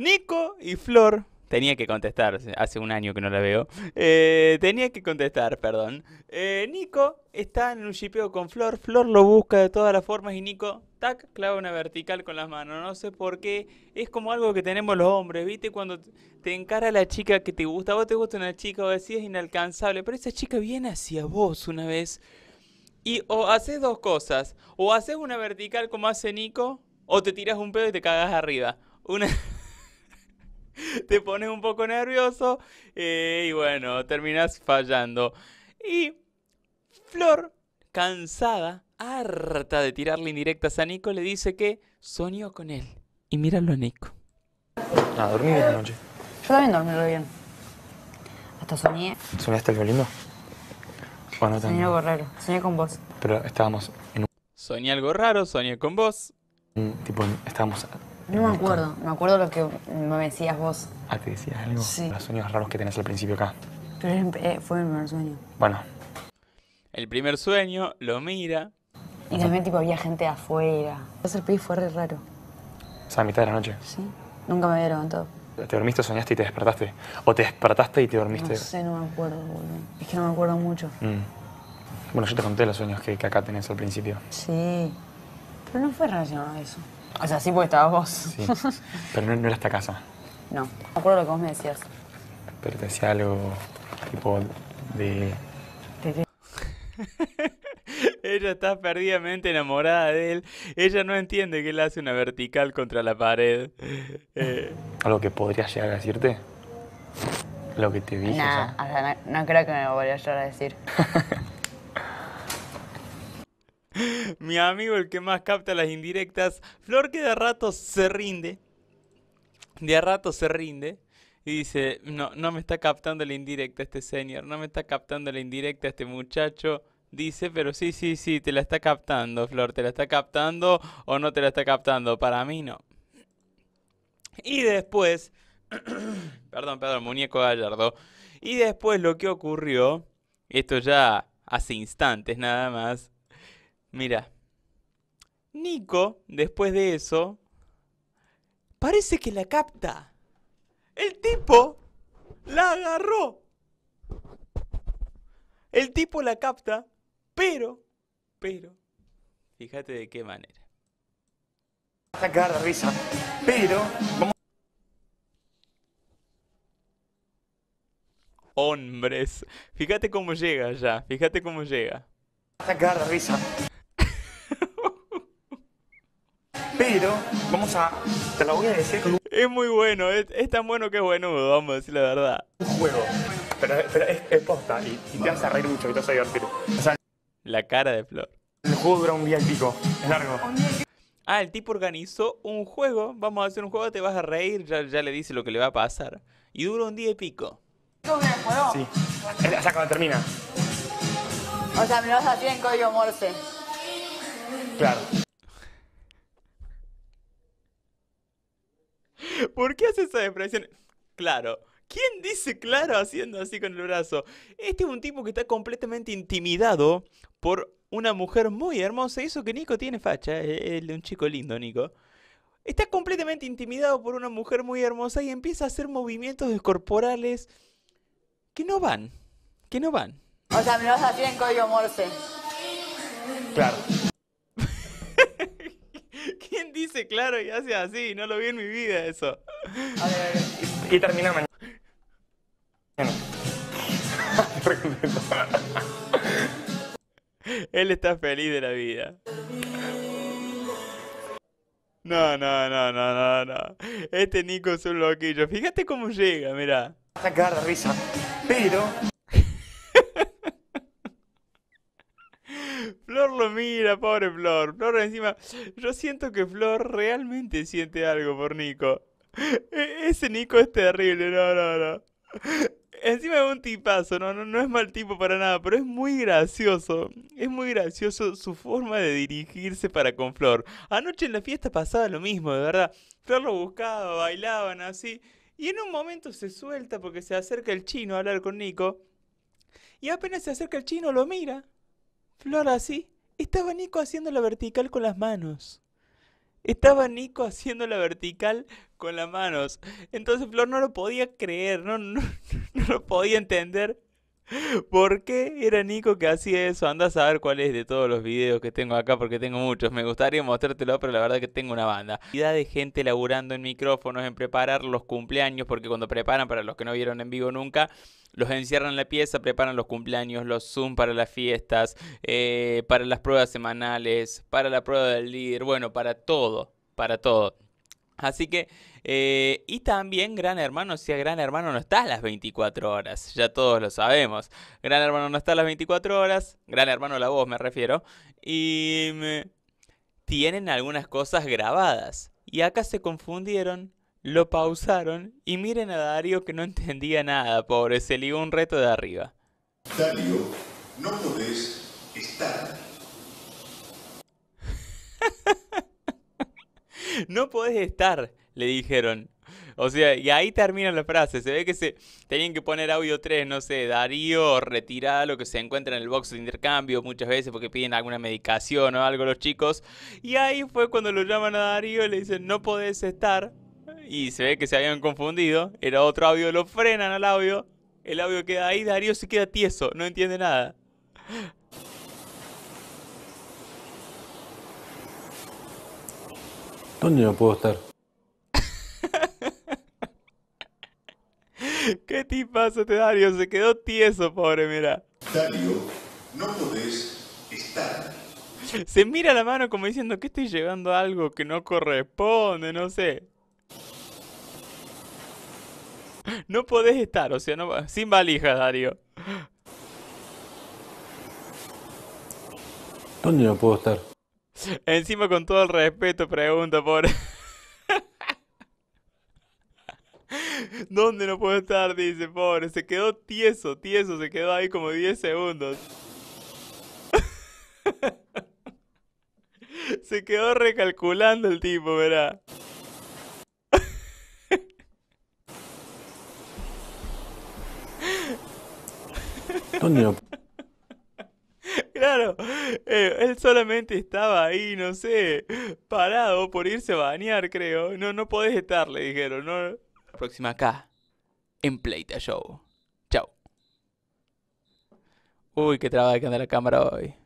Nico y Flor tenía que contestar, hace un año que no la veo, eh, tenía que contestar, perdón. Eh, Nico está en un shipeo con Flor, Flor lo busca de todas las formas y Nico, tac, clava una vertical con las manos, no sé por qué, es como algo que tenemos los hombres, ¿viste? Cuando te encara la chica que te gusta, vos te gusta una chica o decís es inalcanzable, pero esa chica viene hacia vos una vez. Y o haces dos cosas, o haces una vertical como hace Nico, o te tiras un pedo y te cagas arriba. Una... te pones un poco nervioso eh, y bueno, terminas fallando. Y Flor, cansada, harta de tirarle indirectas a Nico, le dice que soñó con él. Y míralo a Nico. Ah, dormí bien noche. Yo también dormí muy bien. Hasta soñé. ¿Soñaste algo lindo? Bueno, soñé algo raro. Soñé con vos. Pero estábamos en un... Soñé algo raro, soñé con vos. tipo, estábamos no me acuerdo, me acuerdo lo que me decías vos. Ah, ¿te decías algo? Sí. Los sueños raros que tenés al principio acá. Pero eh, fue el primer sueño. Bueno. El primer sueño, lo mira. Y también tipo había gente afuera. Hacer el fue re raro. O a mitad de la noche. Sí. Nunca me había levantado. ¿Te dormiste, soñaste y te despertaste? ¿O te despertaste y te dormiste? No sé, no me acuerdo, boludo. Es que no me acuerdo mucho. Mm. Bueno, yo te conté los sueños que, que acá tenés al principio. Sí. Pero no fue relacionado a eso. O sea, sí, porque estabas vos. Sí, pero no, era esta casa. No, me acuerdo lo que vos me decías. Pero te decía algo tipo de... Ella está perdidamente enamorada de él. Ella no entiende que él hace una vertical contra la pared. Eh. ¿Algo que podría llegar a decirte? Lo que te dije. Nah, no, creo que me lo llegar a decir. Mi amigo, el que más capta las indirectas. Flor que de rato se rinde. De a rato se rinde. Y dice, no, no me está captando la indirecta este señor. No me está captando la indirecta este muchacho. Dice, pero sí, sí, sí, te la está captando, Flor. ¿Te la está captando o no te la está captando? Para mí no. Y después... perdón, Pedro muñeco gallardo. Y después lo que ocurrió, esto ya hace instantes nada más. Mira, Nico, después de eso, parece que la capta. El tipo la agarró. El tipo la capta, pero, pero, fíjate de qué manera. Vas risa, pero... Hombres, fíjate cómo llega ya, fíjate cómo llega. Vas risa, Pero vamos a. Te la voy a decir. Es muy bueno, es, tan bueno que es bueno, vamos a decir la verdad. Un juego. Pero, es, es, posta y, te vas a reír mucho que te vas a divertir. la cara de Flor. El juego dura un día y pico, es largo. Ah, el tipo organizó un juego, vamos a hacer un juego, te vas a reír, ya, le dice lo que le va a pasar. Y dura un día y pico. el juego? Sí. O sea, cuando termina. O sea, me vas a hacer en código Morse. Claro. ¿Por qué hace esa expresión? Claro. ¿Quién dice claro haciendo así con el brazo? Este es un tipo que está completamente intimidado por una mujer muy hermosa. Y eso que Nico tiene facha. Eh, es un chico lindo, Nico. Está completamente intimidado por una mujer muy hermosa y empieza a hacer movimientos corporales que no van. Que no van. O sea, me vas a hacer en morse. Claro. dice, claro, y hace así. No lo vi en mi vida eso. A ver, a ver. Y, terminamos. Él está feliz de la vida. No, no, no, no, no, no. Este Nico es un loquillo. Fíjate cómo llega, mirá. risa. Pero mira, pobre Flor. Flor encima, yo siento que Flor realmente siente algo por Nico. E-, ese Nico es terrible, no, no, no. Encima es un tipazo, no, no, no es mal tipo para nada, pero es muy gracioso. Es muy gracioso su forma de dirigirse para con Flor. Anoche en la fiesta pasaba lo mismo, de verdad. Flor lo buscaba, bailaban así. Y en un momento se suelta porque se acerca el chino a hablar con Nico. Y apenas se acerca el chino, lo mira. Flor así. Estaba Nico haciendo la vertical con las manos. Estaba Nico haciendo la vertical con las manos. Entonces Flor no lo podía creer, no, no, no lo podía entender. ¿Por qué era Nico que hacía eso? Anda a saber cuál es de todos los videos que tengo acá porque tengo muchos. Me gustaría mostrártelo, pero la verdad es que tengo una banda. Cantidad de gente laburando en micrófonos, en preparar los cumpleaños, porque cuando preparan, para los que no vieron en vivo nunca, los encierran en la pieza, preparan los cumpleaños, los Zoom para las fiestas, eh, para las pruebas semanales, para la prueba del líder, bueno, para todo, para todo. Así que, eh, y también Gran Hermano, si a Gran Hermano no está a las 24 horas, ya todos lo sabemos. Gran Hermano no está a las 24 horas, Gran Hermano la voz me refiero, y tienen algunas cosas grabadas. Y acá se confundieron, lo pausaron y miren a Dario que no entendía nada, pobre, se ligó un reto de arriba. Dario, no podés estar. No podés estar, le dijeron. O sea, y ahí termina la frase. Se ve que se tenían que poner audio 3, no sé, Darío, retirada lo que se encuentra en el box de intercambio muchas veces porque piden alguna medicación o algo los chicos. Y ahí fue cuando lo llaman a Darío y le dicen, no podés estar. Y se ve que se habían confundido. Era otro audio, lo frenan al audio. El audio queda ahí, Darío se queda tieso, no entiende nada. ¿Dónde no puedo estar? ¿Qué tipazo te Dario? Se quedó tieso, pobre, mira. Dario, no podés estar. Se mira la mano como diciendo que estoy llevando a algo que no corresponde, no sé. No podés estar, o sea, no, sin valija, Dario. ¿Dónde no puedo estar? Encima con todo el respeto pregunta por... ¿Dónde no puedo estar? Dice, pobre. Se quedó tieso, tieso. Se quedó ahí como 10 segundos. se quedó recalculando el tipo, verá. ¿Dónde Claro, eh, él solamente estaba ahí, no sé, parado por irse a bañar, creo. No, no podés estar, le dijeron. No. La próxima acá, en Pleita Show. Chau. Uy, qué trabajo que anda la cámara hoy.